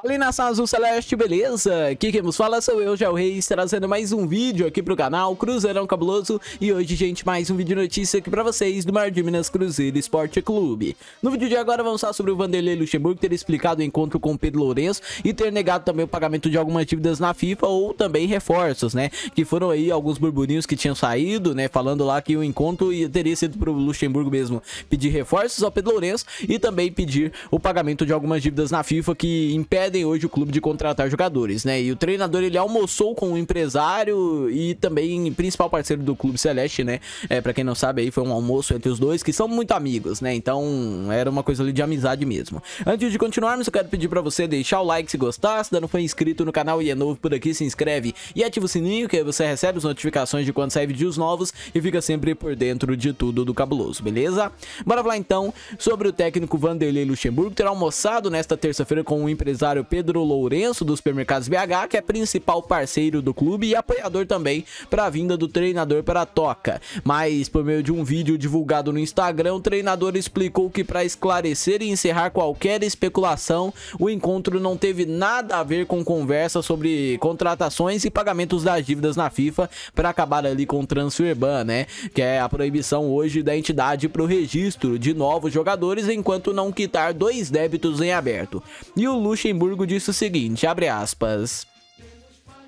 Fala aí nação azul celeste, beleza? Aqui quem nos fala sou eu, Gel Reis, trazendo mais um vídeo aqui pro canal Cruzeirão Cabuloso E hoje, gente, mais um vídeo notícia aqui pra vocês do Mar de Minas Cruzeiro Esporte Clube No vídeo de agora vamos falar sobre o Vanderlei Luxemburgo ter explicado o encontro com o Pedro Lourenço E ter negado também o pagamento de algumas dívidas na FIFA ou também reforços, né? Que foram aí alguns burburinhos que tinham saído, né? Falando lá que o encontro teria sido pro Luxemburgo mesmo pedir reforços ao Pedro Lourenço E também pedir o pagamento de algumas dívidas na FIFA que impede impedem hoje o clube de contratar jogadores, né? E o treinador ele almoçou com o empresário e também principal parceiro do clube Celeste, né? É, para quem não sabe aí foi um almoço entre os dois que são muito amigos, né? Então era uma coisa ali de amizade mesmo. Antes de continuarmos, eu quero pedir para você deixar o like se gostar, se ainda não foi inscrito no canal e é novo por aqui, se inscreve e ativa o sininho que aí você recebe as notificações de quando sai vídeos novos e fica sempre por dentro de tudo do cabuloso, beleza? Bora falar então sobre o técnico Vanderlei Luxemburgo ter almoçado nesta terça-feira com o empresário empresário Pedro Lourenço do Supermercados BH, que é principal parceiro do clube e apoiador também para a vinda do treinador para a Toca. Mas por meio de um vídeo divulgado no Instagram, o treinador explicou que para esclarecer e encerrar qualquer especulação, o encontro não teve nada a ver com conversa sobre contratações e pagamentos das dívidas na FIFA para acabar ali com o transfer ban, né? Que é a proibição hoje da entidade para o registro de novos jogadores enquanto não quitar dois débitos em aberto. E o Luxemburgo Luxemburgo disse o seguinte, abre aspas...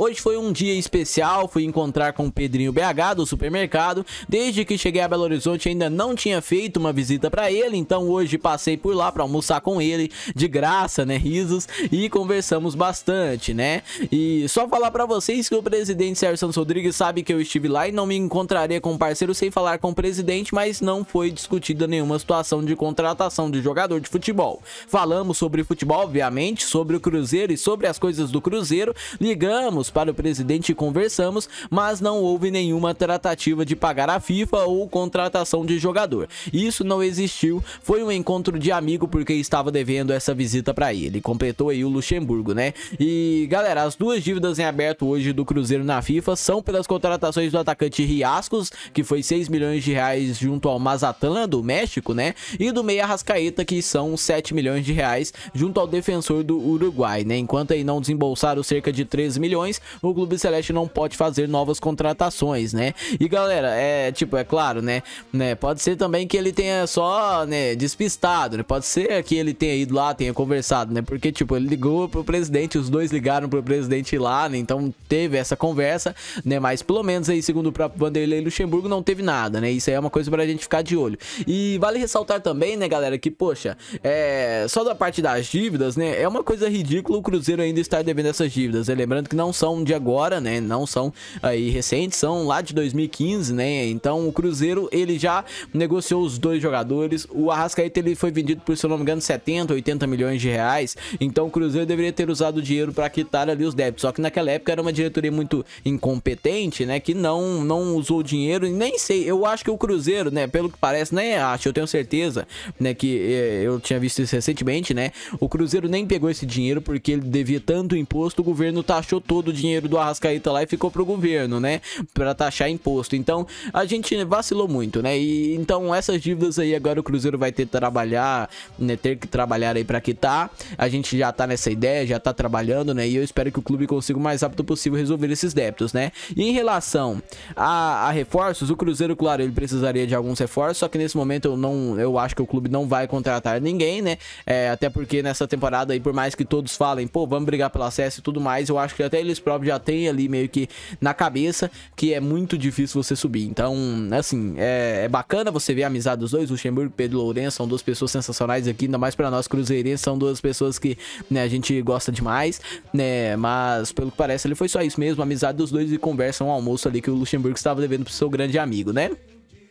Hoje foi um dia especial, fui encontrar com o Pedrinho BH do supermercado. Desde que cheguei a Belo Horizonte ainda não tinha feito uma visita para ele, então hoje passei por lá para almoçar com ele de graça, né, risos, e conversamos bastante, né? E só falar para vocês que o presidente Sérgio Santos Rodrigues sabe que eu estive lá e não me encontraria com o parceiro sem falar com o presidente, mas não foi discutida nenhuma situação de contratação de jogador de futebol. Falamos sobre futebol, obviamente, sobre o Cruzeiro e sobre as coisas do Cruzeiro. Ligamos ligamos para o presidente e conversamos, mas não houve nenhuma tratativa de pagar a FIFA ou contratação de jogador. Isso não existiu, foi um encontro de amigo porque estava devendo essa visita para ele. Completou aí o Luxemburgo, né? E galera, as duas dívidas em aberto hoje do Cruzeiro na FIFA são pelas contratações do atacante Riascos, que foi 6 milhões de reais junto ao Mazatlan do México, né? E do Meia Rascaeta, que são 7 milhões de reais junto ao defensor do Uruguai, né? Enquanto aí não desembolsaram cerca de 13 milhões, o Clube Celeste não pode fazer novas contratações, né? E galera, é tipo, é claro, né? né pode ser também que ele tenha só, né, despistado, né? Pode ser que ele tenha ido lá, tenha conversado, né? Porque, tipo, ele ligou pro presidente, os dois ligaram pro presidente lá, né? Então teve essa conversa, né? Mas pelo menos aí, segundo o próprio Vanderlei Luxemburgo, não teve nada, né? Isso aí é uma coisa pra gente ficar de olho. E vale ressaltar também, né, galera, que, poxa, é. Só da parte das dívidas, né? É uma coisa ridícula o Cruzeiro ainda estar devendo essas dívidas. Né? Lembrando que não são são de agora, né? Não são aí recentes, são lá de 2015, né? Então o Cruzeiro ele já negociou os dois jogadores. O Arrascaeta ele foi vendido por, se eu não me engano, 70, 80 milhões de reais. Então o Cruzeiro deveria ter usado o dinheiro para quitar ali os débitos. Só que naquela época era uma diretoria muito incompetente, né? Que não, não usou o dinheiro e nem sei. Eu acho que o Cruzeiro, né? Pelo que parece, né, acho, eu tenho certeza, né? Que eh, eu tinha visto isso recentemente, né? O Cruzeiro nem pegou esse dinheiro porque ele devia tanto imposto, o governo taxou todo o dinheiro do Arrascaeta lá e ficou pro governo, né? Pra taxar imposto. Então, a gente vacilou muito, né? E então essas dívidas aí agora o Cruzeiro vai ter que trabalhar, né? Ter que trabalhar aí pra quitar. A gente já tá nessa ideia, já tá trabalhando, né? E eu espero que o clube consiga o mais rápido possível resolver esses débitos, né? E em relação a, a reforços, o Cruzeiro, claro, ele precisaria de alguns reforços, só que nesse momento eu não, eu acho que o clube não vai contratar ninguém, né? É, até porque nessa temporada aí, por mais que todos falem, pô, vamos brigar pelo acesso e tudo mais, eu acho que até eles próprios já têm ali meio que na cabeça que é muito difícil você subir. Então, assim, é, é bacana você ver a amizade dos dois. Luxemburgo e Pedro Lourenço são duas pessoas sensacionais aqui, ainda mais para nós cruzeirenses, são duas pessoas que né, a gente gosta demais, né? Mas pelo que parece, ele foi só isso mesmo, amizade dos dois e conversa, um almoço ali que o Luxemburgo estava devendo pro seu grande amigo, né?